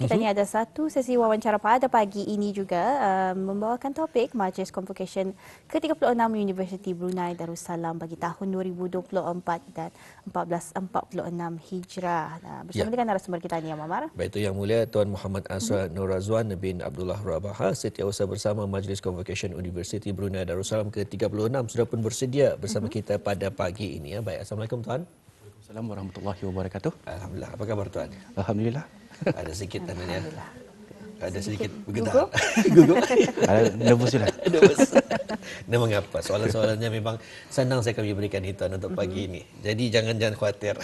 Kita ni mhm. ada satu sesi wawancara pada pagi ini juga um, membawakan topik Majlis Convocation ke-36 Universiti Brunei Darussalam bagi tahun 2024 dan 1446 Hijrah. Nah, bersama ya. dengan narasumber kita ni, Yang Mamar. Baik itu Yang Mulia, Tuan Muhammad mhm. Aswad hmm. Nurazwan bin Abdullah Rabaha, setiausaha bersama Majlis Convocation Universiti Brunei Darussalam ke-36 sudah pun bersedia bersama hmm. kita pada pagi ini. Ya. Baik, Assalamualaikum Tuan. Assalamualaikum warahmatullahi wabarakatuh. Alhamdulillah. Apa khabar Tuan? Alhamdulillah ada sedikit, tanya. Alhamdulillah ada sedikit bergetar. Gugur, Ada nervous sudah. Nervous. Memang apa? Soalan-soalannya memang senang saya kami berikan hitam untuk pagi mhm. ini. Jadi jangan-jangan khawatir.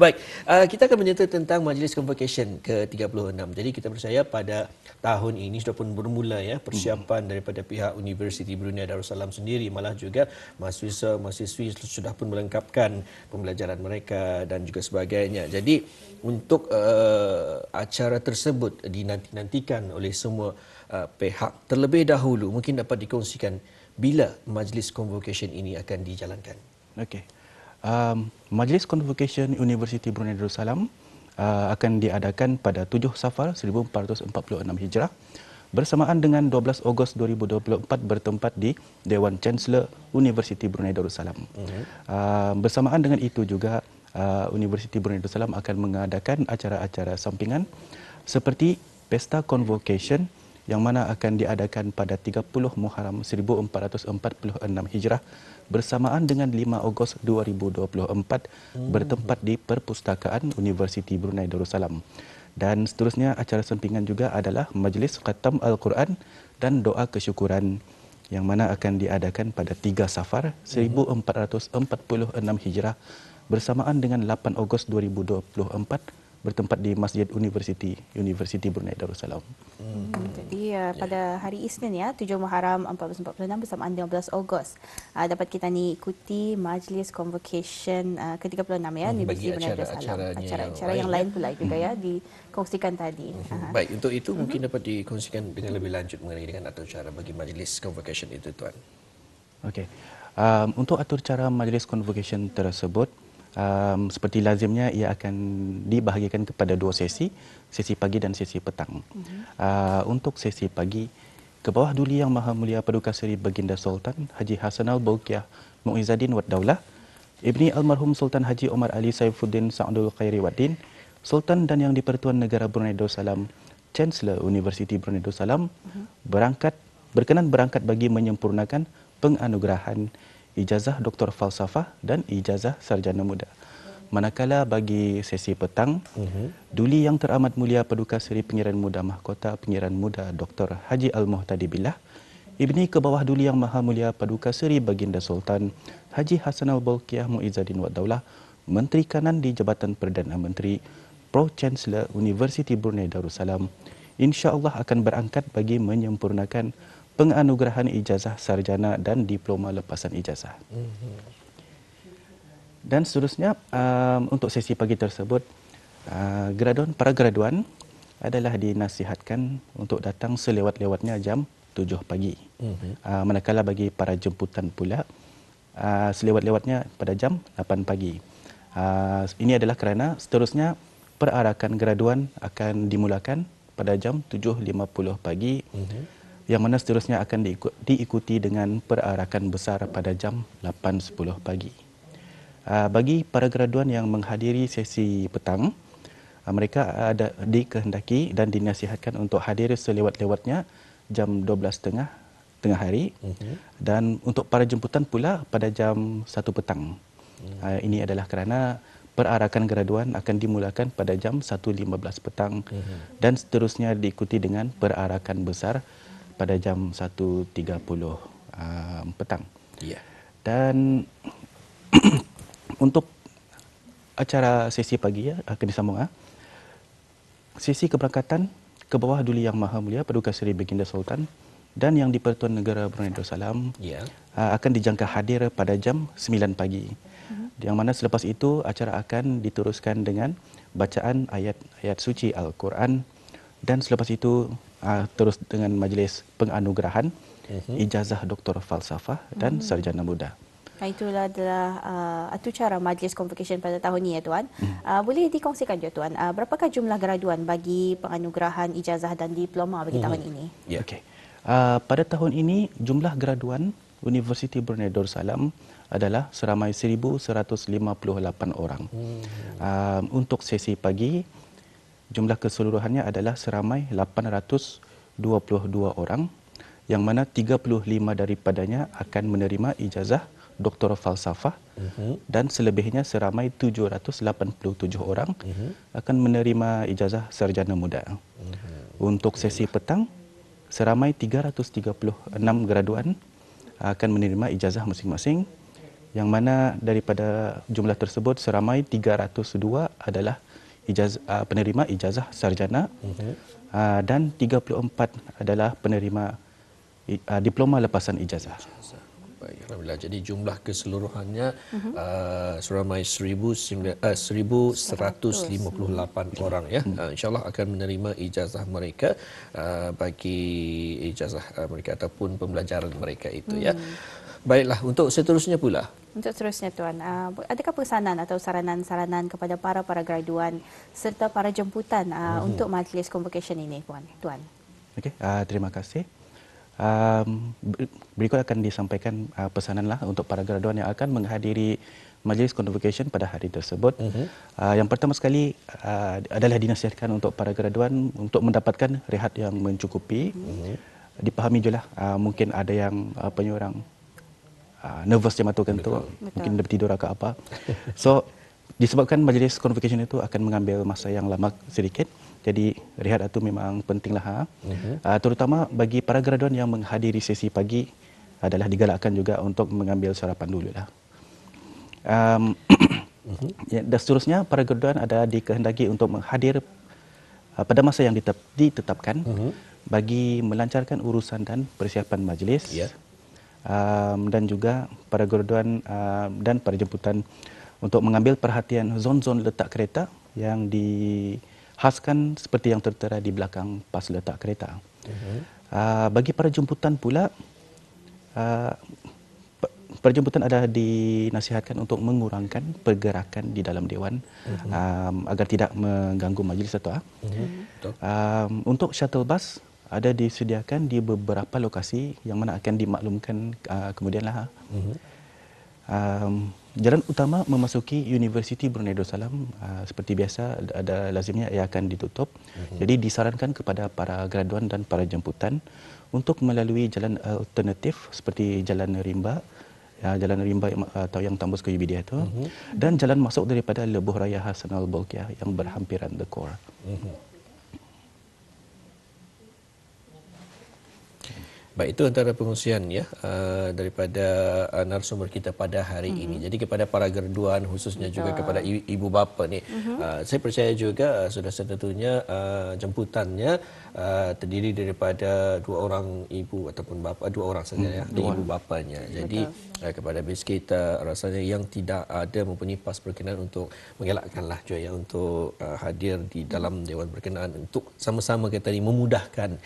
Baik, uh, kita akan menyentuh tentang majlis convocation ke-36. Jadi kita percaya pada tahun ini sudah pun bermula ya persiapan mhm. daripada pihak Universiti Brunei Darussalam sendiri malah juga mahasiswa-mahasiswi sudah pun melengkapkan pembelajaran mereka dan juga sebagainya. Jadi untuk uh, acara tersebut tersebut dinanti-nantikan oleh semua uh, pihak. Terlebih dahulu, mungkin dapat dikongsikan bila majlis convocation ini akan dijalankan? Okey. Um, majlis convocation Universiti Brunei Darussalam uh, akan diadakan pada 7 Safar 1446 Hijrah bersamaan dengan 12 Ogos 2024 bertempat di Dewan Chancellor Universiti Brunei Darussalam. Mm-hmm. Uh, bersamaan dengan itu juga uh, Universiti Brunei Darussalam akan mengadakan acara-acara sampingan uh, seperti Pesta Convocation yang mana akan diadakan pada 30 Muharram 1446 Hijrah bersamaan dengan 5 Ogos 2024 hmm. bertempat di Perpustakaan Universiti Brunei Darussalam. Dan seterusnya acara sempingan juga adalah Majlis Khatam Al-Quran dan Doa Kesyukuran yang mana akan diadakan pada 3 Safar 1446 Hijrah bersamaan dengan 8 Ogos 2024 bertempat di Masjid University University Brunei Darussalam. Hmm. Jadi uh, eh, yeah. pada hari Isnin ya 7 Muharram 1446 bersama anda 15 Ogos uh, dapat kita ni ikuti majlis convocation uh, ah, ke-36 ya hmm. University Bagi Brunei acara, Darussalam. Acara-acara yang, yang lain ya. pula juga hmm. ya dikongsikan tadi. Uh-huh. Baik untuk itu hmm. mungkin dapat dikongsikan dengan lebih lanjut mengenai dengan atau cara bagi majlis convocation itu tuan. Okey. Um, untuk atur cara majlis convocation tersebut, um, seperti lazimnya ia akan dibahagikan kepada dua sesi, sesi pagi dan sesi petang. Uh, untuk sesi pagi, ke bawah duli Yang Maha Mulia Paduka Seri Baginda Sultan Haji Hassan Al-Bawqiyah Mu'izzaddin Wad Daulah, Ibni Almarhum Sultan Haji Omar Ali Saifuddin Sa'adul Khairi Waddin, Sultan dan Yang Dipertuan Negara Brunei Darussalam, Chancellor Universiti Brunei Darussalam, mhm. berangkat berkenan berangkat bagi menyempurnakan penganugerahan ijazah doktor falsafah dan ijazah sarjana muda. Manakala bagi sesi petang, mhm. Duli Yang Teramat Mulia Paduka Seri Pengiran Muda Mahkota Pengiran Muda Dr. Haji Al-Muhtadi Billah, Ibni Kebawah Duli Yang Maha Mulia Paduka Seri Baginda Sultan Haji Hassan Al-Bolkiah Muizzaddin Waddaulah, Menteri Kanan di Jabatan Perdana Menteri, Pro-Chancellor Universiti Brunei Darussalam, insya Allah akan berangkat bagi menyempurnakan penganugerahan ijazah sarjana dan diploma lepasan ijazah. Mhm. Dan seterusnya um, untuk sesi pagi tersebut, uh, graduan para graduan adalah dinasihatkan untuk datang selewat-lewatnya jam 7 pagi. Mhm. Uh, manakala bagi para jemputan pula uh, selewat-lewatnya pada jam 8 pagi. Uh, ini adalah kerana seterusnya perarakan graduan akan dimulakan pada jam 7.50 pagi. Uh-huh yang mana seterusnya akan diikuti dengan perarakan besar pada jam 8.10 pagi. Ah, bagi para graduan yang menghadiri sesi petang, ah, mereka ada dikehendaki dan dinasihatkan untuk hadir selewat-lewatnya jam 12.30 tengah hari mhm. dan untuk para jemputan pula pada jam 1 petang. Mhm. Ah, ini adalah kerana perarakan graduan akan dimulakan pada jam 1.15 petang mhm. dan seterusnya diikuti dengan perarakan besar pada jam 1.30 uh, petang. Yeah. Dan untuk acara sesi pagi ya, akan disambung. Ah. Sesi keberangkatan ke bawah Duli Yang Maha Mulia Paduka Seri Beginda Sultan dan Yang Dipertuan Negara Brunei Darussalam yeah. Uh, akan dijangka hadir pada jam 9 pagi. Di mhm. mana selepas itu acara akan diteruskan dengan bacaan ayat-ayat suci Al-Quran dan selepas itu uh, terus dengan majlis penganugerahan uh-huh. ijazah doktor falsafah dan uh-huh. sarjana muda. Ah, itulah adalah uh, ah, itu cara majlis convocation pada tahun ini ya tuan. Uh, boleh dikongsikan ya tuan. Uh, berapakah jumlah graduan bagi penganugerahan ijazah dan diploma bagi uh-huh. tahun ini? Yeah. Okey. Uh, pada tahun ini jumlah graduan Universiti Brunei Darussalam adalah seramai 1158 orang. Uh-huh. Uh, untuk sesi pagi jumlah keseluruhannya adalah seramai 822 orang yang mana 35 daripadanya akan menerima ijazah doktor falsafah uh-huh. dan selebihnya seramai 787 orang uh-huh. akan menerima ijazah sarjana muda. Uh-huh. Untuk sesi petang seramai 336 graduan akan menerima ijazah masing-masing yang mana daripada jumlah tersebut seramai 302 adalah ijaz, uh, penerima ijazah sarjana uh, dan 34 adalah penerima uh, diploma lepasan ijazah. Alhamdulillah. Jadi jumlah keseluruhannya uh-huh. uh, seramai 1,158 uh, orang ya. Uh, InsyaAllah akan menerima ijazah mereka uh, bagi ijazah uh, mereka ataupun pembelajaran mereka itu uh-huh. ya. Hmm. Baiklah, untuk seterusnya pula. Untuk seterusnya tuan, uh, adakah pesanan atau saranan-saranan kepada para para graduan serta para jemputan uh, uh untuk majlis convocation ini puan, tuan? Okey, uh, terima kasih. Um, berikut akan disampaikan uh, pesananlah untuk para graduan yang akan menghadiri majlis convocation pada hari tersebut. Uh-huh. Uh, yang pertama sekali uh, adalah dinasihatkan untuk para graduan untuk mendapatkan rehat yang mencukupi. Uh-huh. Dipahami jelah uh, mungkin ada yang uh, penyurang uh, nervous dia matukan tu mungkin dia tidur atau apa so disebabkan majlis convocation itu akan mengambil masa yang lama sedikit jadi rehat itu memang pentinglah uh-huh. uh, terutama bagi para graduan yang menghadiri sesi pagi adalah digalakkan juga untuk mengambil sarapan dululah um uh-huh. dan seterusnya para graduan ada dikehendaki untuk menghadir uh, pada masa yang ditetapkan uh-huh. bagi melancarkan urusan dan persiapan majlis yeah um, dan juga para gerduan uh, um, dan para jemputan untuk mengambil perhatian zon-zon letak kereta yang dihaskan seperti yang tertera di belakang pas letak kereta. Mhm. Uh, bagi para jemputan pula, uh, perjemputan ada dinasihatkan untuk mengurangkan pergerakan di dalam dewan uh-huh. um, agar tidak mengganggu majlis atau uh-huh. um, untuk shuttle bus ada disediakan di beberapa lokasi yang mana akan dimaklumkan uh, lah. Uh-huh. Um, jalan utama memasuki Universiti Brunei Darussalam uh, seperti biasa ada lazimnya ia akan ditutup. Uh-huh. Jadi disarankan kepada para graduan dan para jemputan untuk melalui jalan ah, alternatif seperti jalan rimba ah, jalan rimba atau yang tambus ke UBD itu uh-huh. dan jalan masuk daripada lebuh raya Hasanul Bolkiah yang berhampiran the core. Uh-huh. Baik itu antara pengusian ya eh, daripada eh, narasumber kita pada hari mm-hmm. ini. Jadi kepada para gerduan khususnya Betul. juga kepada ibu bapa ni, mm-hmm. Eh, saya percaya juga sudah tentunya jemputannya terdiri daripada dua orang ibu ataupun bapa dua orang saja ya, mm-hmm. ya ibu bapanya. Jadi uh, kepada bis kita rasanya yang tidak ada mempunyai pas berkenaan untuk mengelakkanlah juga ya untuk hadir di dalam dewan berkenaan untuk sama-sama kita ini memudahkan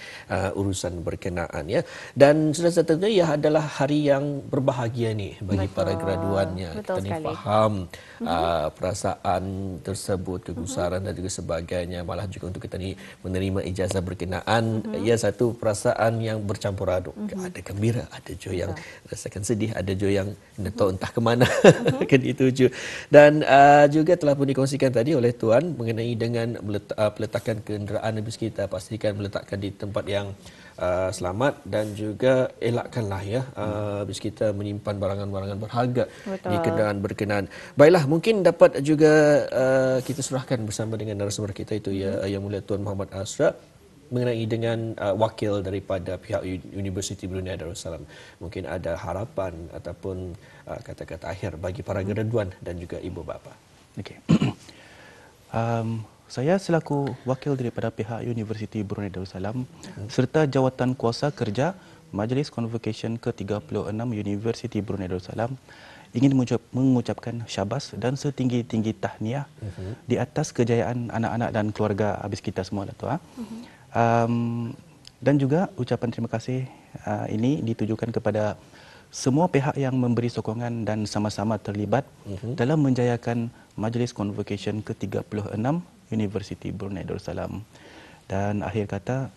urusan berkenaan ya. Dan sudah tentunya ia adalah hari yang berbahagia nih bagi Betul. para graduannya. Betul Kita ni sekali. faham Uh, perasaan tersebut kegusaran dan juga sebagainya malah juga untuk kita ni menerima ijazah berkenaan uh-huh. ia satu perasaan yang bercampur aduk uh-huh. ada gembira ada juga yang uh rasakan sedih ada juga yang tak tahu entah ke mana akan uh-huh. dituju dan uh, juga telah pun dikongsikan tadi oleh tuan mengenai dengan meletak, uh, peletakan kenderaan habis kita pastikan meletakkan di tempat yang Ah, selamat dan juga elakkanlah ya ah, habis kita menyimpan barangan-barangan berharga Betul. di kenderaan berkenaan. Baiklah mungkin dapat juga uh, kita serahkan bersama dengan narasumber kita itu hmm. ya mm-hmm. Yang Mulia Tuan Muhammad Asra mengenai dengan uh, wakil daripada pihak Universiti Brunei Darussalam. Mungkin ada harapan ataupun uh, kata-kata akhir bagi para mm-hmm. graduan dan juga ibu bapa. Okey. um saya selaku wakil daripada pihak Universiti Brunei Darussalam hmm. serta jawatan kuasa kerja Majlis Convocation ke-36 Universiti Brunei Darussalam ingin mengucapkan syabas dan setinggi-tinggi tahniah hmm. di atas kejayaan anak-anak dan keluarga habis kita semua lah ah. hmm. Um, dan juga ucapan terima kasih uh, ini ditujukan kepada semua pihak yang memberi sokongan dan sama-sama terlibat uh-huh. dalam menjayakan Majlis Convocation ke-36 University Brunei Darussalam. Dan akhir kata,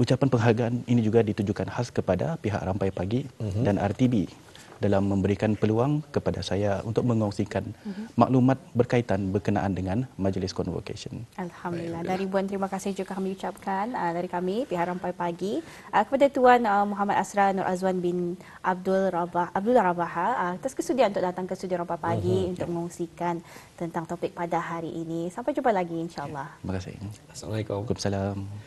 ucapan penghargaan ini juga ditujukan khas kepada pihak Rampai Pagi uh-huh. dan RTB dalam memberikan peluang kepada saya untuk mengongsikan mm-hmm. maklumat berkaitan berkenaan dengan majlis convocation. Alhamdulillah. Alhamdulillah. Dari Buan terima kasih juga kami ucapkan uh, dari kami pihak Rampai Pagi uh, kepada Tuan uh, Muhammad Asra Nur Azwan bin Abdul Rabah Abdul Rabaha uh, atas kesudian untuk datang ke studio Rampai Pagi mm-hmm. untuk yeah. mengongsikan tentang topik pada hari ini. Sampai jumpa lagi insyaAllah. Terima kasih. Assalamualaikum. Waalaikumsalam.